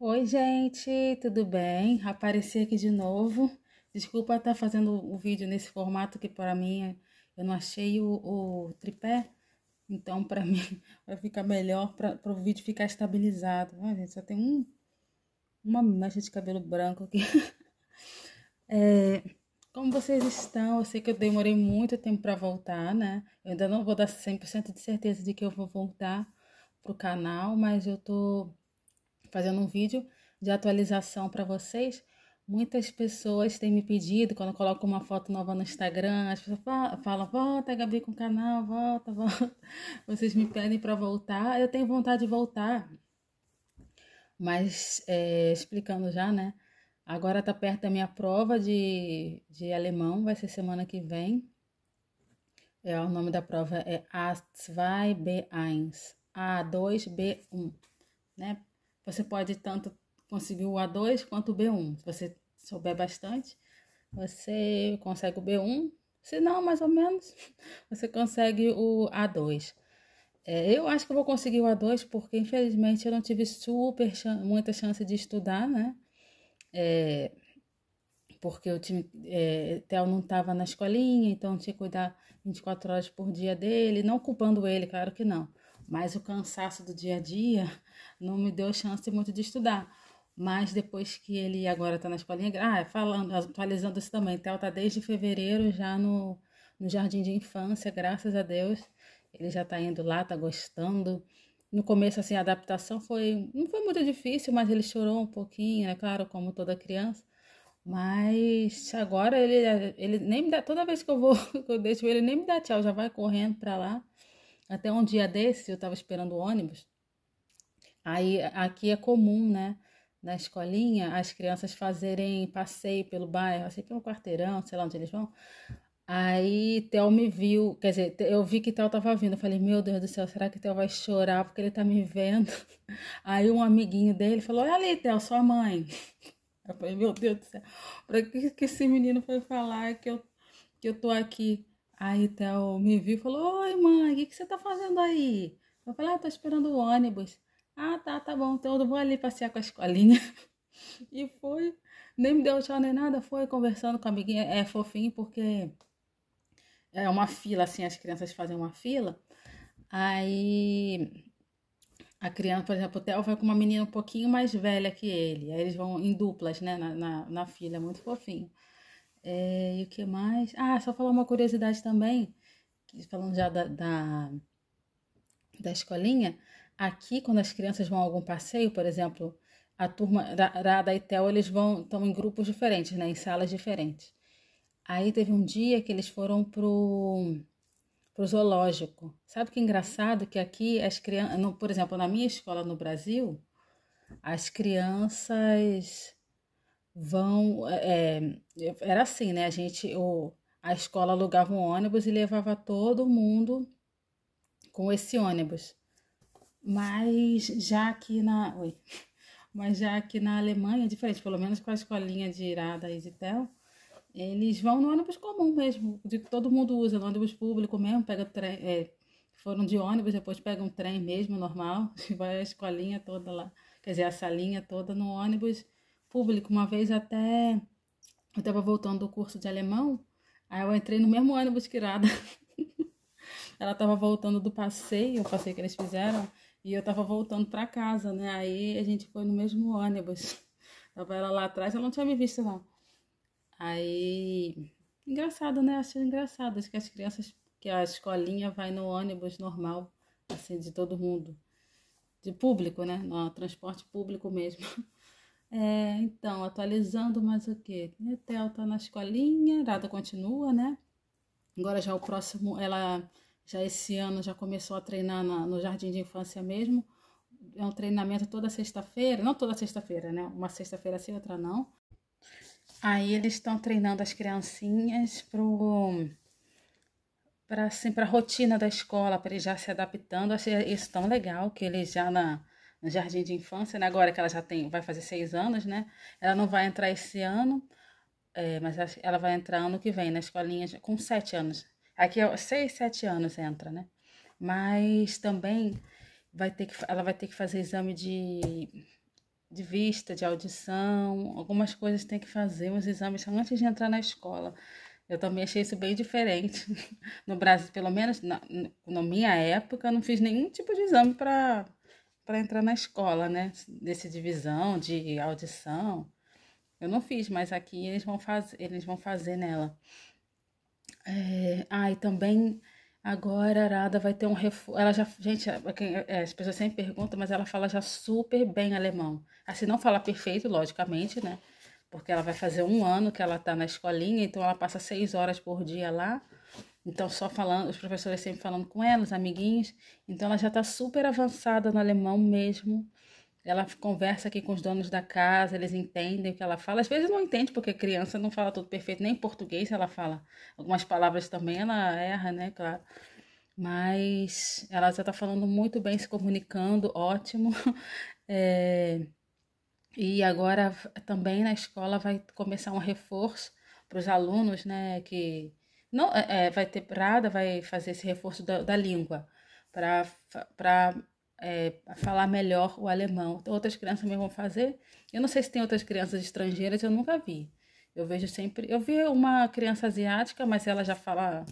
Oi, gente, tudo bem? Aparecer aqui de novo. Desculpa estar tá fazendo o vídeo nesse formato que para mim é, eu não achei o, o tripé. Então, para mim, vai ficar melhor para o vídeo ficar estabilizado. Olha, gente, só tem um, uma mecha de cabelo branco aqui. É, como vocês estão? Eu sei que eu demorei muito tempo para voltar, né? Eu ainda não vou dar 100% de certeza de que eu vou voltar pro canal, mas eu tô fazendo um vídeo de atualização para vocês. Muitas pessoas têm me pedido, quando eu coloco uma foto nova no Instagram, as pessoas falam, volta Gabi com o canal, volta, volta. Vocês me pedem para voltar, eu tenho vontade de voltar. Mas, é, explicando já, né? Agora tá perto da minha prova de, de alemão, vai ser semana que vem. É, o nome da prova é A2B1, A2B1, né? Você pode tanto conseguir o A2 quanto o B1. Se você souber bastante, você consegue o B1. Se não, mais ou menos, você consegue o A2. É, eu acho que eu vou conseguir o A2 porque, infelizmente, eu não tive super muita chance de estudar, né? É, porque o time é, Theo não estava na escolinha, então tinha que cuidar 24 horas por dia dele, não culpando ele, claro que não. Mas o cansaço do dia a dia não me deu chance muito de estudar. Mas depois que ele agora está na escolinha, ah, falando, atualizando isso também, Théo está desde fevereiro já no, no jardim de infância, graças a Deus. Ele já está indo lá, está gostando. No começo, assim, a adaptação foi, não foi muito difícil, mas ele chorou um pouquinho, é claro, como toda criança. Mas agora ele, ele nem me dá, toda vez que eu vou, que eu deixo ele, nem me dá tchau, já vai correndo para lá. Até um dia desse, eu estava esperando o ônibus, Aí aqui é comum, né? Na escolinha, as crianças fazerem passeio pelo bairro, assim pelo quarteirão, sei lá onde eles vão. Aí Theo me viu, quer dizer, eu vi que Theo tava vindo. Eu falei, meu Deus do céu, será que Theo vai chorar porque ele tá me vendo? Aí um amiguinho dele falou, olha ali, Theo, sua mãe. Eu falei, meu Deus do céu, pra que, que esse menino foi falar que eu, que eu tô aqui? Aí Theo me viu e falou, oi mãe, o que, que você tá fazendo aí? Eu falei, ah, tô esperando o ônibus. Ah, tá, tá bom, então eu vou ali passear com a escolinha. e foi, nem me deu tchau nem nada, foi conversando com a amiguinha, é fofinho porque é uma fila, assim, as crianças fazem uma fila. Aí a criança, por exemplo, o Theo vai com uma menina um pouquinho mais velha que ele. Aí eles vão em duplas, né, na, na, na fila, é muito fofinho. É, e o que mais? Ah, só falar uma curiosidade também, falando já da, da, da escolinha, Aqui, quando as crianças vão a algum passeio, por exemplo, a turma da, da, da ITEL, eles vão estão em grupos diferentes, né, em salas diferentes. Aí teve um dia que eles foram pro, pro zoológico. Sabe que engraçado que aqui as crianças, por exemplo, na minha escola no Brasil, as crianças vão é, é, era assim, né? A gente o, a escola alugava um ônibus e levava todo mundo com esse ônibus. Mas já aqui na. Oi. Mas já aqui na Alemanha é diferente, pelo menos com a escolinha de Irada e de Tel, eles vão no ônibus comum mesmo, de todo mundo usa, no ônibus público mesmo, pega trem, é, foram de ônibus, depois pegam um trem mesmo, normal, e vai a escolinha toda lá, quer dizer, a salinha toda no ônibus público. Uma vez até eu estava voltando do curso de alemão, aí eu entrei no mesmo ônibus que Irada. Ela estava voltando do passeio, o passeio que eles fizeram, e eu tava voltando para casa, né? Aí a gente foi no mesmo ônibus. Tava ela lá atrás, ela não tinha me visto não. Aí. Engraçado, né? Achei engraçado. Acho que as crianças. Que a escolinha vai no ônibus normal, assim, de todo mundo. De público, né? No transporte público mesmo. É, então, atualizando mais o que? Netel tá na escolinha, Rada continua, né? Agora já o próximo, ela já esse ano já começou a treinar na, no jardim de infância mesmo. É um treinamento toda sexta-feira, não toda sexta-feira, né? Uma sexta-feira sim, outra não. Aí eles estão treinando as criancinhas pro para assim, a rotina da escola, para eles já se adaptando. achei isso tão legal que eles já na no jardim de infância, né? Agora que ela já tem, vai fazer seis anos, né? Ela não vai entrar esse ano, é, mas ela vai entrar ano que vem na escolinha com sete anos. Aqui é 6, 7 anos entra, né? Mas também vai ter que, ela vai ter que fazer exame de, de vista, de audição, algumas coisas tem que fazer, uns exames antes de entrar na escola. Eu também achei isso bem diferente. No Brasil, pelo menos na, na minha época, eu não fiz nenhum tipo de exame para entrar na escola, né? Desse divisão, de audição. Eu não fiz, mas aqui eles vão, fazer, eles vão fazer nela. É, ah, e também agora a Arada vai ter um reforço. Ela já. Gente, é, é, é, as pessoas sempre perguntam, mas ela fala já super bem alemão. Assim, não fala perfeito, logicamente, né? Porque ela vai fazer um ano que ela tá na escolinha, então ela passa seis horas por dia lá. Então, só falando, os professores sempre falando com ela, os amiguinhos. Então, ela já tá super avançada no alemão mesmo. Ela conversa aqui com os donos da casa, eles entendem o que ela fala. Às vezes não entende, porque criança não fala tudo perfeito, nem português ela fala. Algumas palavras também ela erra, né, claro. Mas ela já tá falando muito bem, se comunicando, ótimo. É... E agora também na escola vai começar um reforço para os alunos, né, que não é, é, vai ter Prada, vai fazer esse reforço da, da língua para é, falar melhor o alemão. Outras crianças também vão fazer. Eu não sei se tem outras crianças estrangeiras, eu nunca vi. Eu vejo sempre. Eu vi uma criança asiática, mas ela já fala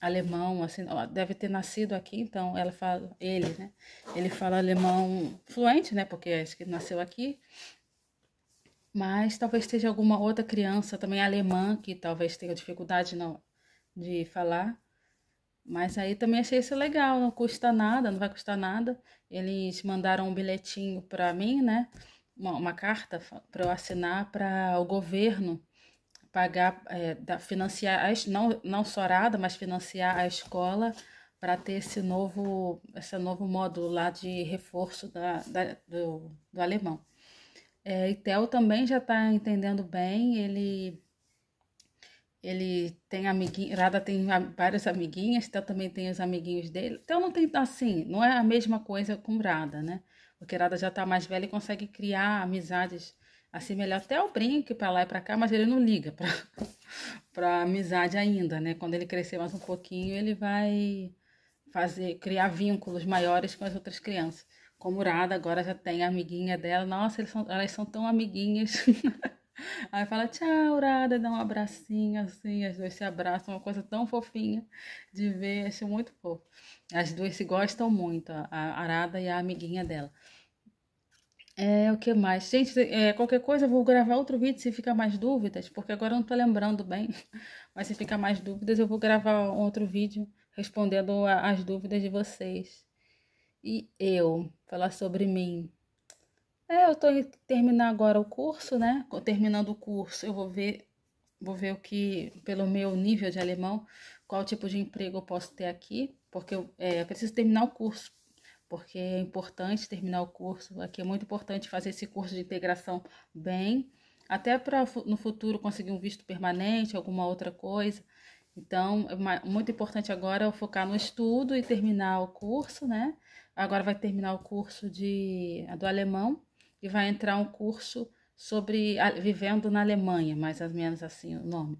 alemão, assim, deve ter nascido aqui, então ela fala, ele, né? Ele fala alemão fluente, né? Porque acho que nasceu aqui. Mas talvez esteja alguma outra criança também alemã que talvez tenha dificuldade não, de falar. Mas aí também achei isso legal, não custa nada, não vai custar nada. Eles mandaram um bilhetinho para mim, né? Uma, uma carta para eu assinar para o governo pagar, é, da, financiar, a, não, não só mas financiar a escola para ter esse novo, esse novo módulo lá de reforço da, da do, do alemão. É, Theo também já está entendendo bem, ele ele tem amiguinho, Rada tem várias amiguinhas, então também tem os amiguinhos dele. Então não tem assim, não é a mesma coisa com Rada, né? Porque Rada já tá mais velha e consegue criar amizades assim melhor até o brinque para lá e para cá, mas ele não liga para para amizade ainda, né? Quando ele crescer mais um pouquinho, ele vai fazer criar vínculos maiores com as outras crianças. Como Rada agora já tem a amiguinha dela. Nossa, são, elas são tão amiguinhas. Aí fala tchau, Urada, dá um abracinho assim, as duas se abraçam, uma coisa tão fofinha de ver, acho muito fofo. As duas se gostam muito, a Arada e a amiguinha dela. É, o que mais? Gente, é, qualquer coisa eu vou gravar outro vídeo se ficar mais dúvidas, porque agora eu não tô lembrando bem, mas se ficar mais dúvidas eu vou gravar outro vídeo respondendo as dúvidas de vocês. E eu, falar sobre mim. É, eu tô terminar agora o curso, né? Terminando o curso, eu vou ver, vou ver o que, pelo meu nível de alemão, qual tipo de emprego eu posso ter aqui, porque eu, é, eu preciso terminar o curso, porque é importante terminar o curso. Aqui é muito importante fazer esse curso de integração bem, até para no futuro conseguir um visto permanente, alguma outra coisa. Então, é muito importante agora eu focar no estudo e terminar o curso, né? Agora vai terminar o curso de do alemão e vai entrar um curso sobre a, vivendo na Alemanha, mais ou menos assim o nome,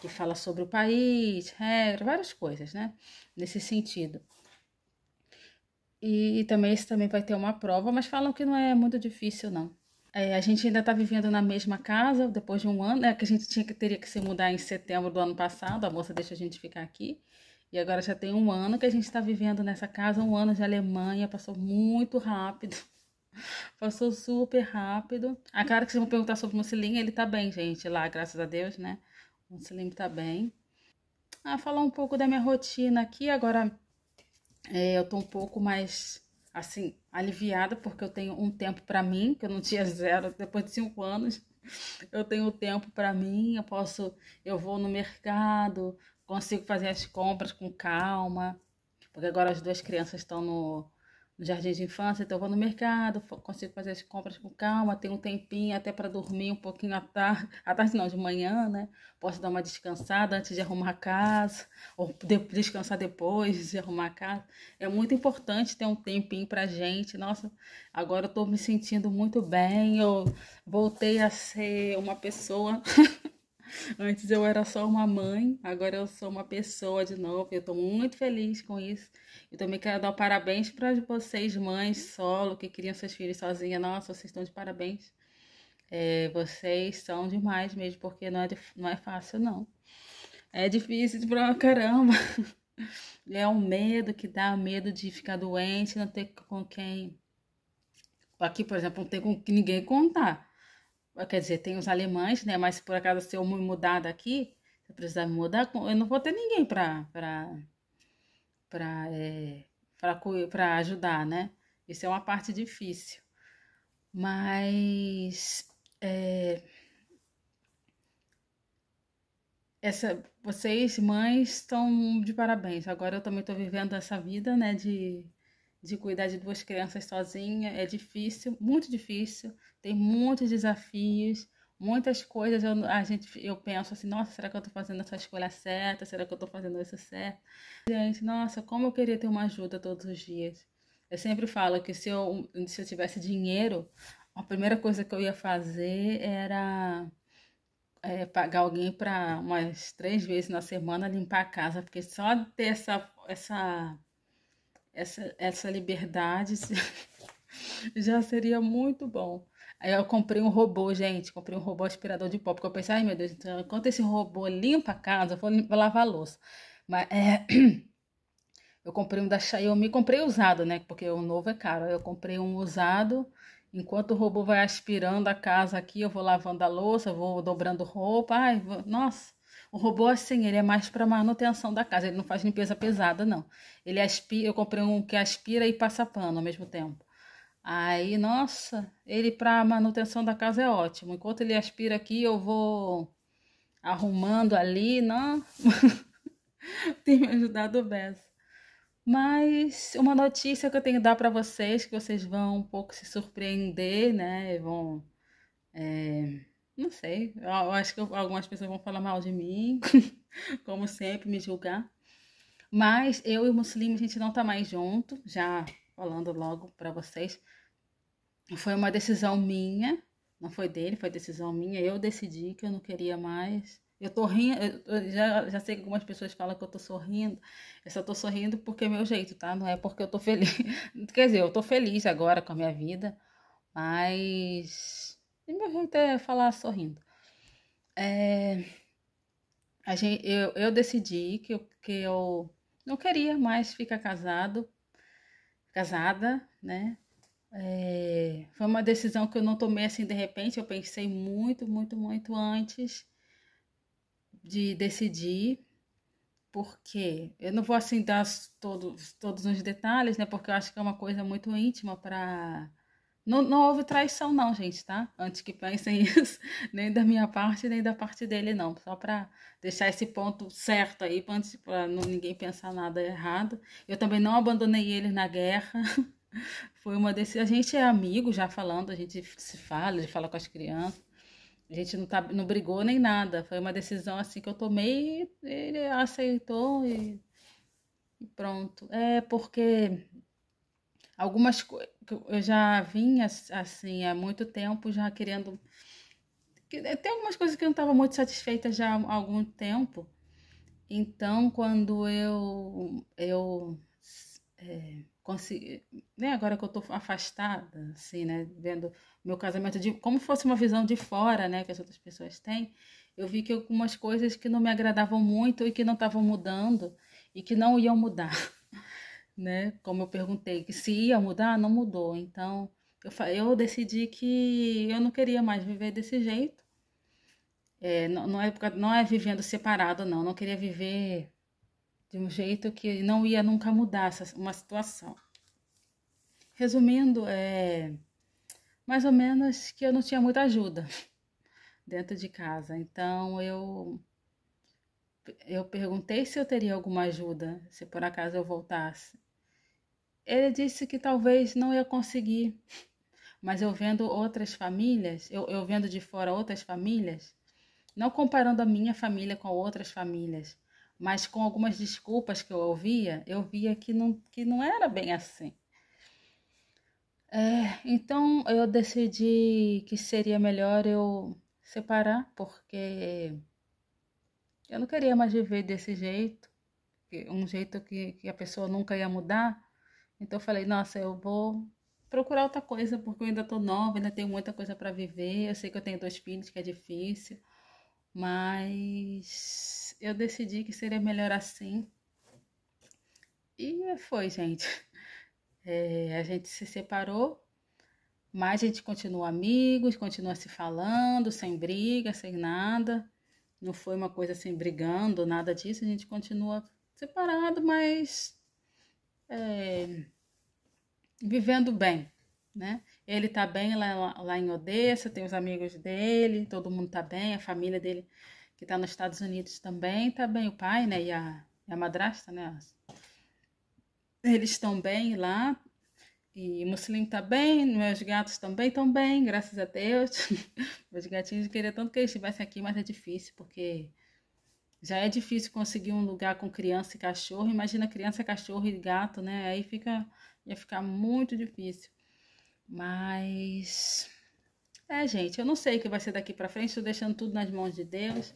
que fala sobre o país, regras, várias coisas, né? Nesse sentido. E, e, também esse também vai ter uma prova, mas falam que não é muito difícil, não. É, a gente ainda está vivendo na mesma casa depois de um ano, né? Que a gente tinha que teria que se mudar em setembro do ano passado. A moça deixa a gente ficar aqui. E agora já tem um ano que a gente está vivendo nessa casa, um ano de Alemanha, passou muito rápido. Passou super rápido. A cara que vocês vão perguntar sobre o Mucilinho, ele tá bem, gente, lá, graças a Deus, né? O Mucilinho tá bem. Ah, falar um pouco da minha rotina aqui. Agora é, eu tô um pouco mais, assim, aliviada, porque eu tenho um tempo para mim, que eu não tinha zero depois de cinco anos. Eu tenho tempo para mim, eu posso, eu vou no mercado, consigo fazer as compras com calma, porque agora as duas crianças estão no no jardim de infância, então eu vou no mercado, consigo fazer as compras com calma, tenho um tempinho até para dormir um pouquinho à tarde, à tarde não, de manhã, né? Posso dar uma descansada antes de arrumar a casa, ou de, descansar depois de arrumar a casa. É muito importante ter um tempinho para gente. Nossa, agora eu estou me sentindo muito bem, eu voltei a ser uma pessoa Antes eu era só uma mãe, agora eu sou uma pessoa de novo. Eu estou muito feliz com isso. Eu também quero dar parabéns para vocês, mães solo, que criam seus filhos sozinha. Nossa, vocês estão de parabéns. É, vocês são demais mesmo, porque não é, não é fácil, não. É difícil pra caramba. É um medo que dá, medo de ficar doente, não ter com quem. Aqui, por exemplo, não ter com ninguém contar. Ah, quer dizer, tem os alemães, né? Mas por acaso se eu me mudar daqui, se eu precisar me mudar, eu não vou ter ninguém para para para é, ajudar, né? Isso é uma parte difícil. Mas é, essa, vocês mães estão de parabéns. Agora eu também estou vivendo essa vida, né? De de cuidar de duas crianças sozinha é difícil, muito difícil, tem muitos desafios, muitas coisas eu, a gente, eu penso assim, nossa, será que eu estou fazendo essa escolha certa? Será que eu estou fazendo isso certo? Gente, nossa, como eu queria ter uma ajuda todos os dias. Eu sempre falo que se eu, se eu tivesse dinheiro, a primeira coisa que eu ia fazer era é, pagar alguém para umas três vezes na semana limpar a casa, porque só ter essa, essa essa, essa liberdade já seria muito bom. Aí eu comprei um robô, gente, comprei um robô aspirador de pó, porque eu pensei, ai meu Deus, então, enquanto esse robô limpa a casa, eu vou, vou lavar a louça. Mas é, eu comprei um da Xiaomi, comprei usado, né, porque o novo é caro. Eu comprei um usado, enquanto o robô vai aspirando a casa aqui, eu vou lavando a louça, vou dobrando roupa, ai, vou, nossa o robô, assim, ele é mais para manutenção da casa, ele não faz limpeza pesada, não. Ele aspira, eu comprei um que aspira e passa pano ao mesmo tempo. Aí, nossa, ele para manutenção da casa é ótimo. Enquanto ele aspira aqui, eu vou arrumando ali, não. Tem me ajudado beça. Mas uma notícia que eu tenho que dar para vocês, que vocês vão um pouco se surpreender, né? Vão é, não sei. Eu, acho que algumas pessoas vão falar mal de mim, como sempre, me julgar. Mas eu e o Muslim, a gente não tá mais junto, já falando logo para vocês. Foi uma decisão minha, não foi dele, foi decisão minha. Eu decidi que eu não queria mais. Eu tô rindo, eu já, já sei que algumas pessoas falam que eu tô sorrindo. Eu só tô sorrindo porque é meu jeito, tá? Não é porque eu tô feliz. Quer dizer, eu tô feliz agora com a minha vida, mas e meu jeito é falar sorrindo. É, a gente, eu, eu decidi que eu, que eu não queria mais ficar casado, casada, né? É, foi uma decisão que eu não tomei assim de repente, eu pensei muito, muito, muito antes de decidir, porque eu não vou assim dar todos, todos os detalhes, né? Porque eu acho que é uma coisa muito íntima para não, não houve traição, não, gente, tá? Antes que pensem isso, nem da minha parte, nem da parte dele, não. Só para deixar esse ponto certo aí, para ninguém pensar nada errado. Eu também não abandonei ele na guerra. Foi uma desse. A gente é amigo já falando, a gente se fala, a gente fala com as crianças. A gente não, tá, não brigou nem nada. Foi uma decisão assim que eu tomei, ele aceitou e, e pronto. É porque algumas coisas eu já vinha assim há muito tempo já querendo eh, tem algumas coisas que eu não estava muito satisfeita já há algum tempo então quando eu eu é, consegui né agora que eu estou afastada assim né vendo meu casamento de como fosse uma visão de fora né que as outras pessoas têm eu vi que algumas coisas que não me agradavam muito e que não estavam mudando e que não iam mudar né? Como eu perguntei, que se ia mudar, não mudou. Então, eu, eu decidi que eu não queria mais viver desse jeito. É, não, não, é, não é vivendo separado, não. Eu não queria viver de um jeito que não ia nunca mudar essa, uma situação. Resumindo, é mais ou menos que eu não tinha muita ajuda dentro de casa. Então eu eu perguntei se eu teria alguma ajuda se por acaso eu voltasse. Ele disse que talvez não ia conseguir, mas eu vendo outras famílias, eu, eu vendo de fora outras famílias, não comparando a minha família com outras famílias, mas com algumas desculpas que eu ouvia, eu via que não, que não era bem assim. É, então eu decidi que seria melhor eu separar, porque eu não queria mais viver desse jeito, um jeito que, que a pessoa nunca ia mudar, então eu falei, nossa, eu vou procurar outra coisa, porque eu ainda tô nova, ainda tenho muita coisa para viver. Eu sei que eu tenho dois filhos, que é difícil, mas eu decidi que seria melhor assim. E foi, gente. É, a gente se separou, mas a gente continua amigos, continua se falando, sem briga, sem nada. Não foi uma coisa assim brigando, nada disso. A gente continua separado, mas é, vivendo bem, né? Ele tá bem lá, lá, em Odessa, tem os amigos dele, todo mundo tá bem, a família dele que tá nos Estados Unidos também tá bem, o pai, né, e a, e a madrasta, né? Eles estão bem lá, e o Muslim tá bem, meus gatos também estão bem, graças a Deus. meus gatinhos queria tanto que eles estivessem aqui, mas é difícil, porque já é difícil conseguir um lugar com criança e cachorro. Imagina criança, cachorro e gato, né? Aí fica ia ficar muito difícil. Mas é, gente, eu não sei o que vai ser daqui para frente, estou deixando tudo nas mãos de Deus.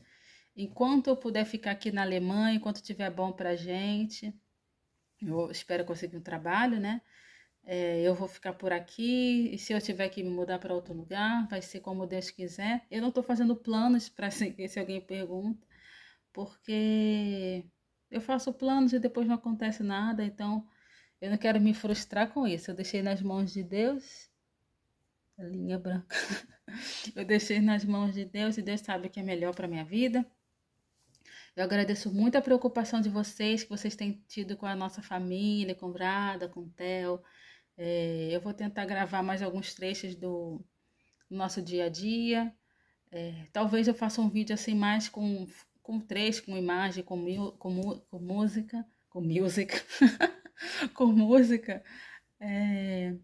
Enquanto eu puder ficar aqui na Alemanha, enquanto tiver bom pra gente, eu espero conseguir um trabalho, né? É, eu vou ficar por aqui e se eu tiver que me mudar para outro lugar, vai ser como Deus quiser. Eu não estou fazendo planos para se, se alguém pergunta, porque eu faço planos e depois não acontece nada, então eu não quero me frustrar com isso. Eu deixei nas mãos de Deus. linha branca. Eu deixei nas mãos de Deus e Deus sabe o que é melhor para minha vida. Eu agradeço muito a preocupação de vocês que vocês têm tido com a nossa família, com Brada, com Tel. É, eu vou tentar gravar mais alguns trechos do nosso dia a dia. É, talvez eu faça um vídeo assim mais com, com trecho, com imagem, com, com, com música, com música. com música. É...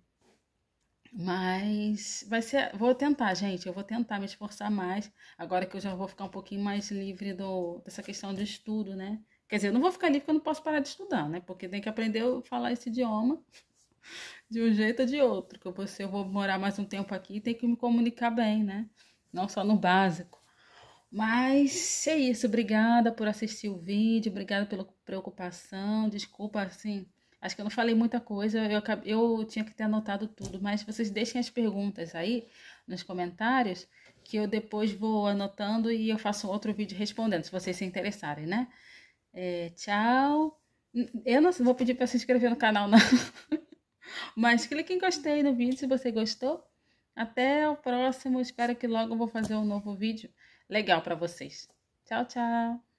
Mas vai ser, vou tentar, gente, eu vou tentar me esforçar mais, agora que eu já vou ficar um pouquinho mais livre do, dessa questão de estudo, né? Quer dizer, eu não vou ficar livre porque eu não posso parar de estudar, né? Porque tem que aprender a falar esse idioma de um jeito ou de outro, que eu vou, eu vou morar mais um tempo aqui, e tem que me comunicar bem, né? Não só no básico. Mas é isso, obrigada por assistir o vídeo, obrigada pela preocupação, desculpa, assim, Acho que eu não falei muita coisa, eu, eu tinha que ter anotado tudo, mas vocês deixem as perguntas aí nos comentários, que eu depois vou anotando e eu faço outro vídeo respondendo, se vocês se interessarem, né? É, tchau. Eu não vou pedir para se inscrever no canal, não. Mas clique em gostei no vídeo se você gostou. Até o próximo. Espero que logo eu vou fazer um novo vídeo legal para vocês. Tchau, tchau.